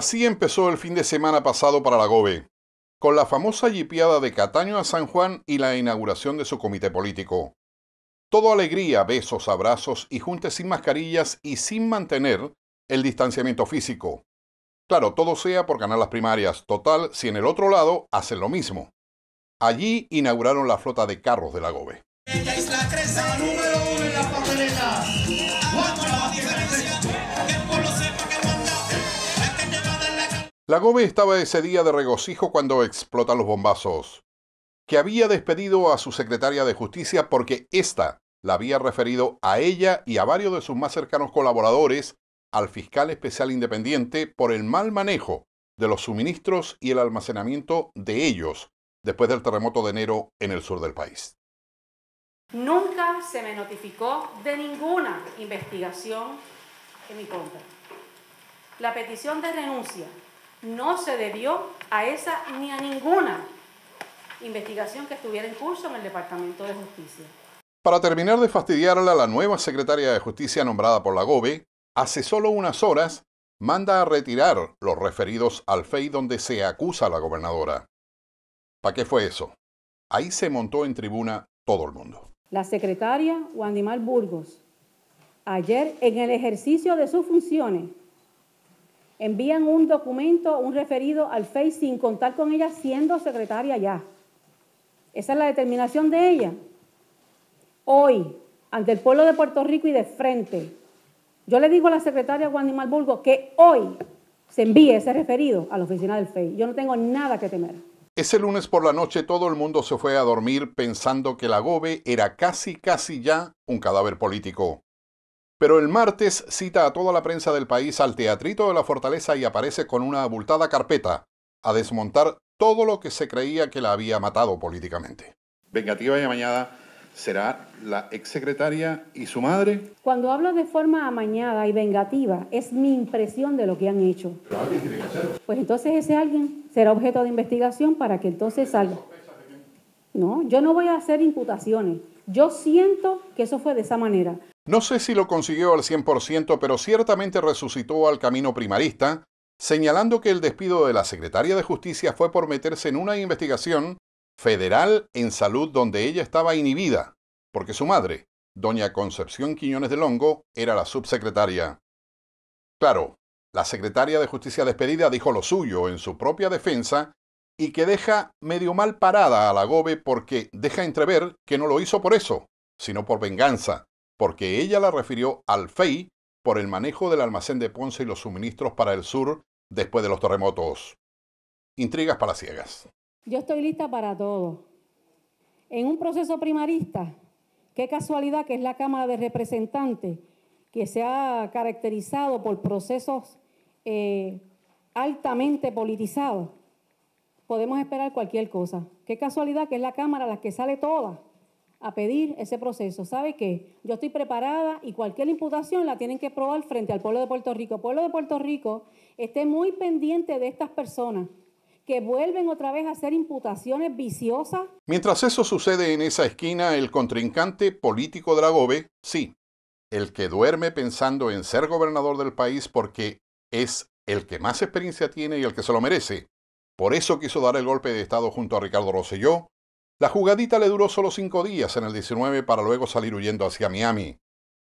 Así empezó el fin de semana pasado para la GOBE, con la famosa yipiada de Cataño a San Juan y la inauguración de su comité político. Todo alegría, besos, abrazos y juntes sin mascarillas y sin mantener el distanciamiento físico. Claro, todo sea por ganar las primarias. Total, si en el otro lado hacen lo mismo. Allí inauguraron la flota de carros de la GOBE. es la número en la La Gobe estaba ese día de regocijo cuando explotan los bombazos, que había despedido a su secretaria de justicia porque ésta la había referido a ella y a varios de sus más cercanos colaboradores al fiscal especial independiente por el mal manejo de los suministros y el almacenamiento de ellos después del terremoto de enero en el sur del país. Nunca se me notificó de ninguna investigación en mi contra. La petición de renuncia no se debió a esa ni a ninguna investigación que estuviera en curso en el Departamento de Justicia. Para terminar de fastidiarla, la nueva secretaria de Justicia nombrada por la GOBE, hace solo unas horas, manda a retirar los referidos al FEI donde se acusa a la gobernadora. ¿Para qué fue eso? Ahí se montó en tribuna todo el mundo. La secretaria juanimal Burgos, ayer en el ejercicio de sus funciones, envían un documento, un referido al FEI sin contar con ella siendo secretaria ya. Esa es la determinación de ella. Hoy, ante el pueblo de Puerto Rico y de frente, yo le digo a la secretaria Guanimar Burgo que hoy se envíe ese referido a la oficina del FEI. Yo no tengo nada que temer. Ese lunes por la noche todo el mundo se fue a dormir pensando que la GOBE era casi, casi ya un cadáver político. Pero el martes cita a toda la prensa del país al teatrito de la fortaleza y aparece con una abultada carpeta a desmontar todo lo que se creía que la había matado políticamente. Vengativa y amañada será la exsecretaria y su madre. Cuando hablo de forma amañada y vengativa, es mi impresión de lo que han hecho. Pues entonces ese alguien será objeto de investigación para que entonces salga. No, yo no voy a hacer imputaciones. Yo siento que eso fue de esa manera. No sé si lo consiguió al 100%, pero ciertamente resucitó al camino primarista, señalando que el despido de la secretaria de Justicia fue por meterse en una investigación federal en salud donde ella estaba inhibida, porque su madre, doña Concepción Quiñones de Longo, era la subsecretaria. Claro, la secretaria de Justicia despedida dijo lo suyo en su propia defensa y que deja medio mal parada a la Gobe porque deja entrever que no lo hizo por eso, sino por venganza, porque ella la refirió al FEI por el manejo del almacén de Ponce y los suministros para el sur después de los terremotos. Intrigas para ciegas. Yo estoy lista para todo. En un proceso primarista, qué casualidad que es la Cámara de Representantes, que se ha caracterizado por procesos eh, altamente politizados podemos esperar cualquier cosa. Qué casualidad que es la Cámara la que sale toda a pedir ese proceso. ¿Sabe qué? Yo estoy preparada y cualquier imputación la tienen que probar frente al pueblo de Puerto Rico. El pueblo de Puerto Rico esté muy pendiente de estas personas que vuelven otra vez a hacer imputaciones viciosas. Mientras eso sucede en esa esquina, el contrincante político Dragove, sí, el que duerme pensando en ser gobernador del país porque es el que más experiencia tiene y el que se lo merece, por eso quiso dar el golpe de Estado junto a Ricardo Rosselló. La jugadita le duró solo cinco días en el 19 para luego salir huyendo hacia Miami.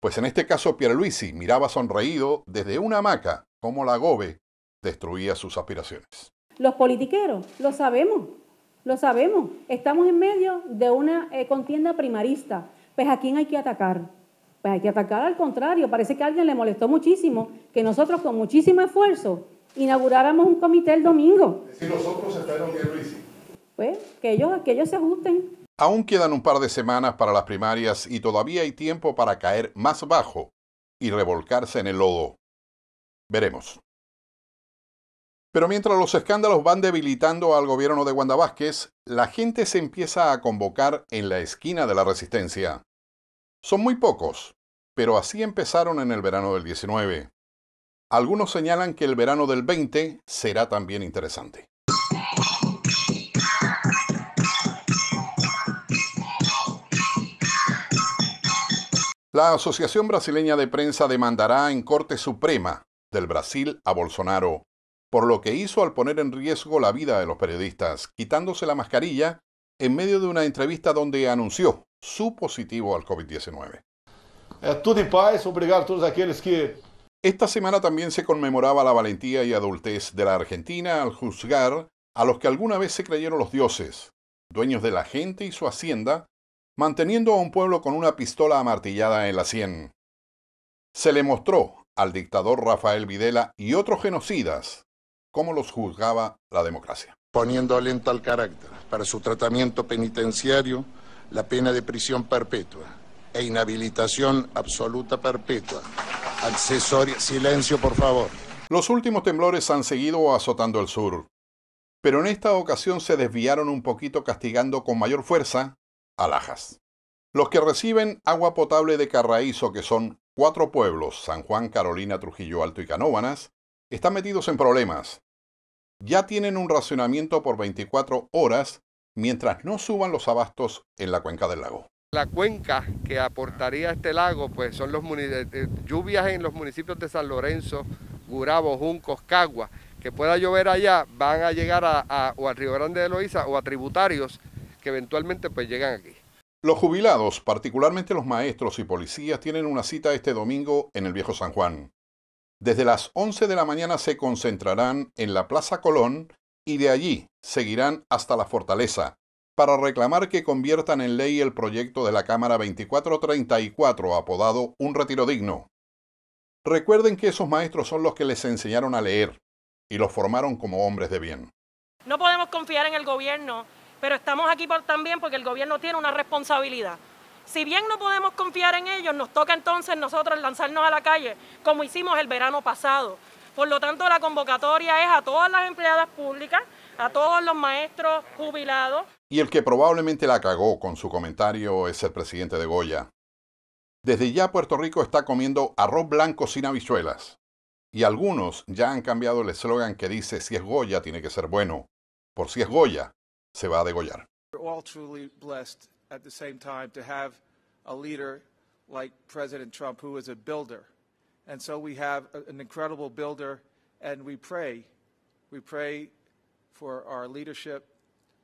Pues en este caso Pierluisi miraba sonreído desde una hamaca como la gobe destruía sus aspiraciones. Los politiqueros, lo sabemos, lo sabemos. Estamos en medio de una eh, contienda primarista. Pues a quién hay que atacar. Pues hay que atacar al contrario. Parece que a alguien le molestó muchísimo que nosotros con muchísimo esfuerzo inauguráramos un comité el domingo. Si que Pues que ellos, que se ajusten. Aún quedan un par de semanas para las primarias y todavía hay tiempo para caer más bajo y revolcarse en el lodo. Veremos. Pero mientras los escándalos van debilitando al gobierno de Wanda Vázquez, la gente se empieza a convocar en la esquina de la resistencia. Son muy pocos, pero así empezaron en el verano del 19. Algunos señalan que el verano del 20 será también interesante. La Asociación Brasileña de Prensa demandará en Corte Suprema del Brasil a Bolsonaro por lo que hizo al poner en riesgo la vida de los periodistas, quitándose la mascarilla en medio de una entrevista donde anunció su positivo al COVID-19. Em paz, obrigado a todos aquellos que esta semana también se conmemoraba la valentía y adultez de la Argentina al juzgar a los que alguna vez se creyeron los dioses, dueños de la gente y su hacienda, manteniendo a un pueblo con una pistola amartillada en la sien. Se le mostró al dictador Rafael Videla y otros genocidas cómo los juzgaba la democracia. Poniendo alento al carácter para su tratamiento penitenciario la pena de prisión perpetua e inhabilitación absoluta perpetua. Accesoria. Silencio, por favor. Los últimos temblores han seguido azotando el sur, pero en esta ocasión se desviaron un poquito castigando con mayor fuerza a Lajas. Los que reciben agua potable de Carraíso, que son cuatro pueblos, San Juan, Carolina, Trujillo Alto y Canóbanas, están metidos en problemas. Ya tienen un racionamiento por 24 horas mientras no suban los abastos en la cuenca del lago. La cuenca que aportaría este lago pues son los eh, eh, lluvias en los municipios de San Lorenzo, Gurabo, Juncos, Cagua, que pueda llover allá, van a llegar a, o al Río Grande de Loíza o a tributarios que eventualmente pues llegan aquí. Los jubilados, particularmente los maestros y policías, tienen una cita este domingo en el Viejo San Juan. Desde las 11 de la mañana se concentrarán en la Plaza Colón y de allí seguirán hasta la Fortaleza, para reclamar que conviertan en ley el proyecto de la Cámara 2434 apodado Un Retiro Digno. Recuerden que esos maestros son los que les enseñaron a leer y los formaron como hombres de bien. No podemos confiar en el gobierno, pero estamos aquí también porque el gobierno tiene una responsabilidad. Si bien no podemos confiar en ellos, nos toca entonces nosotros lanzarnos a la calle, como hicimos el verano pasado. Por lo tanto, la convocatoria es a todas las empleadas públicas, a todos los maestros jubilados. Y el que probablemente la cagó con su comentario es el presidente de Goya. Desde ya Puerto Rico está comiendo arroz blanco sin habichuelas. Y algunos ya han cambiado el eslogan que dice si es Goya tiene que ser bueno. Por si es Goya, se va a degollar. like Trump, builder. we builder, pray.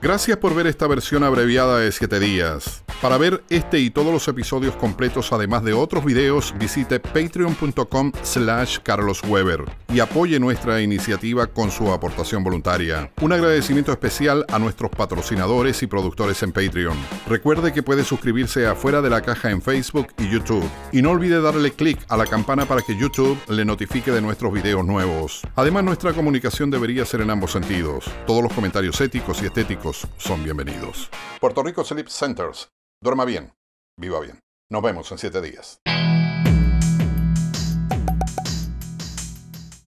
Gracias por ver esta versión abreviada de 7 días. Para ver este y todos los episodios completos, además de otros videos, visite patreon.com slash carlosweber y apoye nuestra iniciativa con su aportación voluntaria. Un agradecimiento especial a nuestros patrocinadores y productores en Patreon. Recuerde que puede suscribirse afuera de la Caja en Facebook y YouTube. Y no olvide darle clic a la campana para que YouTube le notifique de nuestros videos nuevos. Además, nuestra comunicación debería ser en ambos sentidos. Todos los comentarios éticos y estéticos son bienvenidos. Puerto Rico Sleep Centers. Duerma bien, viva bien. Nos vemos en siete días.